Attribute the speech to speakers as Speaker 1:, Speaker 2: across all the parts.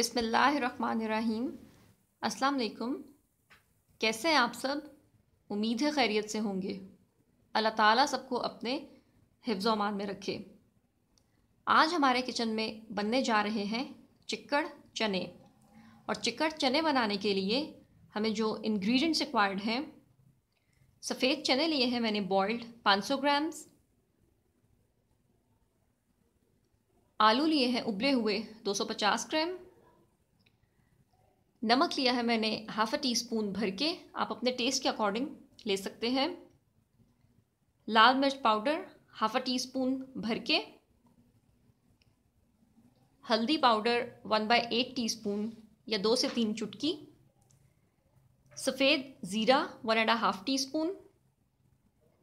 Speaker 1: बिसमीम अस्सलाम वालेकुम कैसे हैं आप सब उम्मीद है खैरियत से होंगे अल्लाह ताला सबको अपने हिफ्ज़ोमान में रखे आज हमारे किचन में बनने जा रहे हैं चिक्कड़ चने और चिक्कड़ चने बनाने के लिए हमें जो इंग्रेडिएंट्स रिक्वायर्ड हैं सफ़ेद चने लिए हैं मैंने बॉइल्ड 500 ग्राम्स आलू लिए हैं उबले हुए 250 ग्राम नमक लिया है मैंने हाफ़ अ टी स्पून भर के आप अपने टेस्ट के अकॉर्डिंग ले सकते हैं लाल मिर्च powder half a teaspoon भर के हल्दी powder one by eight teaspoon या दो से तीन चुटकी सफ़ेद ज़ीरा one and half teaspoon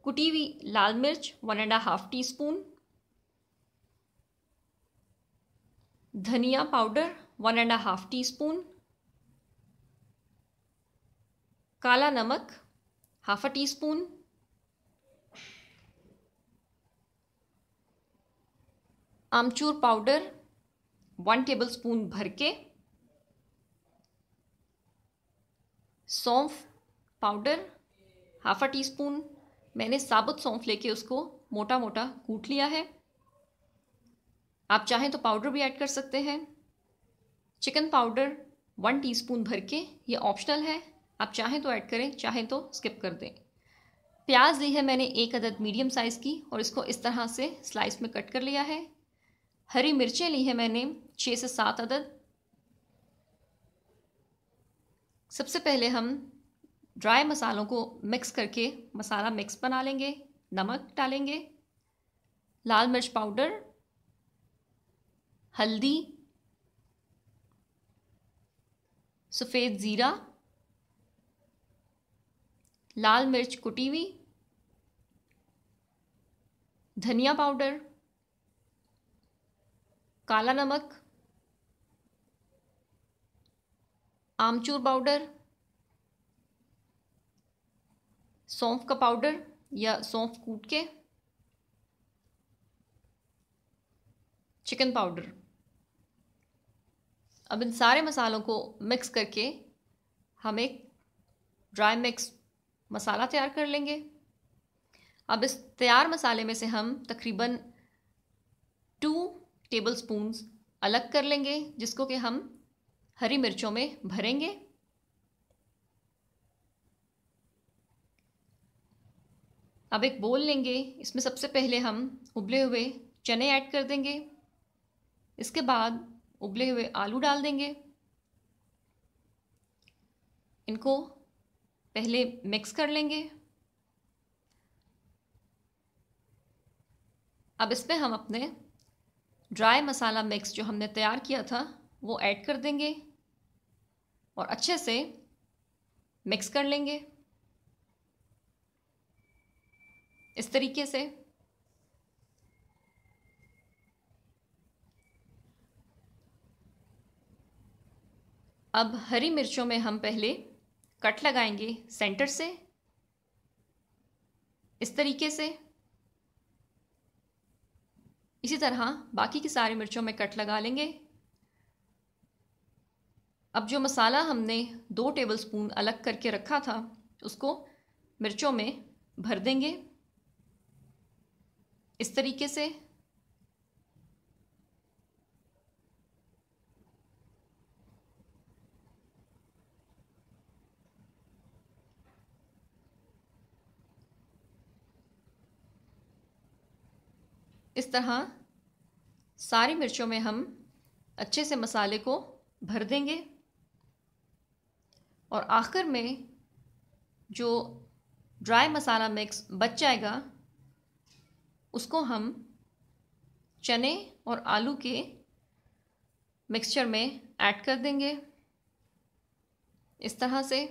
Speaker 1: कुटी हुई लाल मिर्च one and half teaspoon धनिया powder one and half teaspoon काला नमक हाफ अ टी स्पून आमचूर पाउडर वन टेबल स्पून भर के सौंफ powder half a teaspoon मैंने साबुत सौंफ लेके उसको मोटा मोटा कूट लिया है आप चाहें तो पाउडर भी ऐड कर सकते हैं चिकन पाउडर वन टीस्पून भर के ये ऑप्शनल है आप चाहें तो ऐड करें चाहें तो स्किप कर दें प्याज ली है मैंने एक अदद मीडियम साइज़ की और इसको इस तरह से स्लाइस में कट कर लिया है हरी मिर्चें ली है मैंने छः से सात अदद सबसे पहले हम ड्राई मसालों को मिक्स करके मसाला मिक्स बना लेंगे नमक डालेंगे लाल मिर्च पाउडर हल्दी सफ़ेद ज़ीरा लाल मिर्च कुटी हुई धनिया पाउडर काला नमक आमचूर पाउडर सौंफ का पाउडर या सौंफ कूट के चिकन पाउडर अब इन सारे मसालों को मिक्स करके हम एक ड्राई मिक्स मसाला तैयार कर लेंगे अब इस तैयार मसाले में से हम तकरीबन टू टेबल स्पून अलग कर लेंगे जिसको कि हम हरी मिर्चों में भरेंगे अब एक बोल लेंगे इसमें सबसे पहले हम उबले हुए चने ऐड कर देंगे इसके बाद उबले हुए आलू डाल देंगे इनको पहले मिक्स कर लेंगे अब इसमें हम अपने ड्राई मसाला मिक्स जो हमने तैयार किया था वो ऐड कर देंगे और अच्छे से मिक्स कर लेंगे इस तरीके से अब हरी मिर्चों में हम पहले कट लगाएंगे सेंटर से इस तरीके से इसी तरह बाकी की सारी मिर्चों में कट लगा लेंगे अब जो मसाला हमने दो टेबलस्पून अलग करके रखा था उसको मिर्चों में भर देंगे इस तरीके से इस तरह सारी मिर्चों में हम अच्छे से मसाले को भर देंगे और आखिर में जो ड्राई मसाला मिक्स बच जाएगा उसको हम चने और आलू के मिक्सचर में ऐड कर देंगे इस तरह से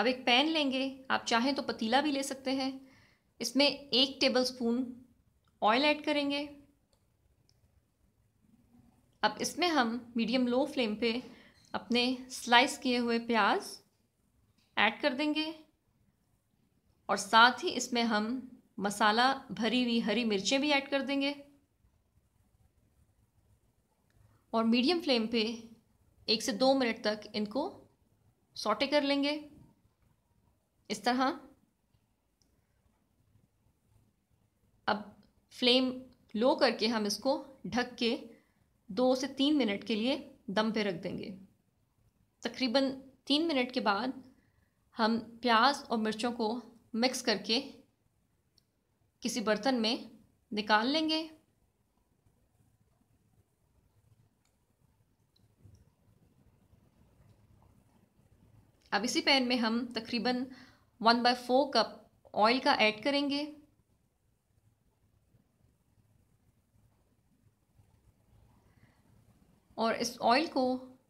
Speaker 1: अब एक पैन लेंगे आप चाहें तो पतीला भी ले सकते हैं इसमें एक टेबल स्पून ऑयल ऐड करेंगे अब इसमें हम मीडियम लो फ्लेम पे अपने स्लाइस किए हुए प्याज ऐड कर देंगे और साथ ही इसमें हम मसाला भरी हुई हरी मिर्चें भी ऐड कर देंगे और मीडियम फ्लेम पे एक से दो मिनट तक इनको सॉटे कर लेंगे इस तरह अब फ्लेम लो करके हम इसको ढक के दो से तीन मिनट के लिए दम पे रख देंगे तकरीबन तीन मिनट के बाद हम प्याज और मिर्चों को मिक्स करके किसी बर्तन में निकाल लेंगे अब इसी पैन में हम तकरीबन one by four cup oil का ऐड करेंगे और इस ऑयल को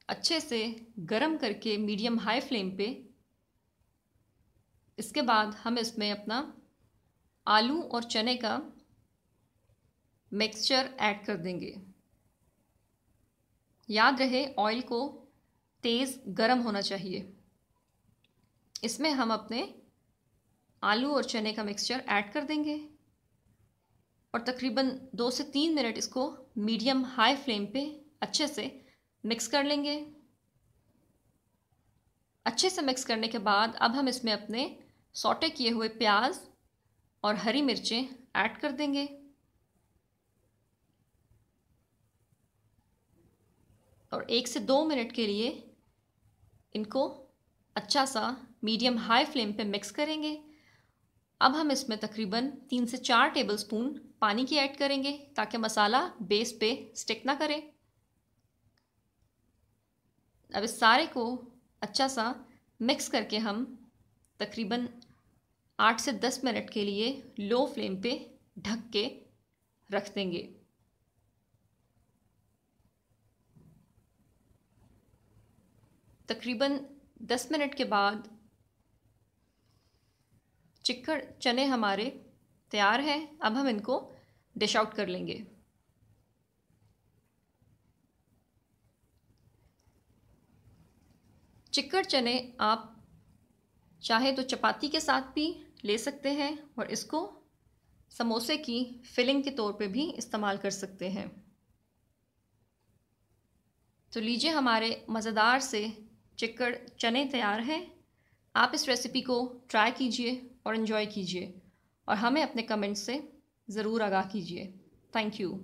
Speaker 1: अच्छे से गरम करके मीडियम हाई फ्लेम पे इसके बाद हम इसमें अपना आलू और चने का मिक्सचर ऐड कर देंगे याद रहे ऑयल को तेज़ गरम होना चाहिए इसमें हम अपने आलू और चने का मिक्सचर ऐड कर देंगे और तकरीबन दो से तीन मिनट इसको मीडियम हाई फ्लेम पे अच्छे से मिक्स कर लेंगे अच्छे से मिक्स करने के बाद अब हम इसमें अपने सोटे किए हुए प्याज और हरी मिर्चें ऐड कर देंगे और एक से दो मिनट के लिए इनको अच्छा सा मीडियम हाई फ्लेम पे मिक्स करेंगे अब हम इसमें तकरीबन तीन से चार टेबल स्पून पानी की ऐड करेंगे ताकि मसाला बेस पे स्टिक ना करे अब इस सारे को अच्छा सा मिक्स करके हम तकरीबन आठ से दस मिनट के लिए लो फ्लेम पे ढक के रख देंगे तकरीबन दस मिनट के बाद चिक्कड़ चने हमारे तैयार हैं अब हम इनको डिश आउट कर लेंगे चिक्कड़ चने आप चाहे तो चपाती के साथ भी ले सकते हैं और इसको समोसे की फिलिंग के तौर पे भी इस्तेमाल कर सकते हैं तो लीजिए हमारे मज़ेदार से चिक्कड़ चने तैयार हैं आप इस रेसिपी को ट्राई कीजिए और इन्जॉय कीजिए और हमें अपने कमेंट्स से ज़रूर आगाह कीजिए थैंक यू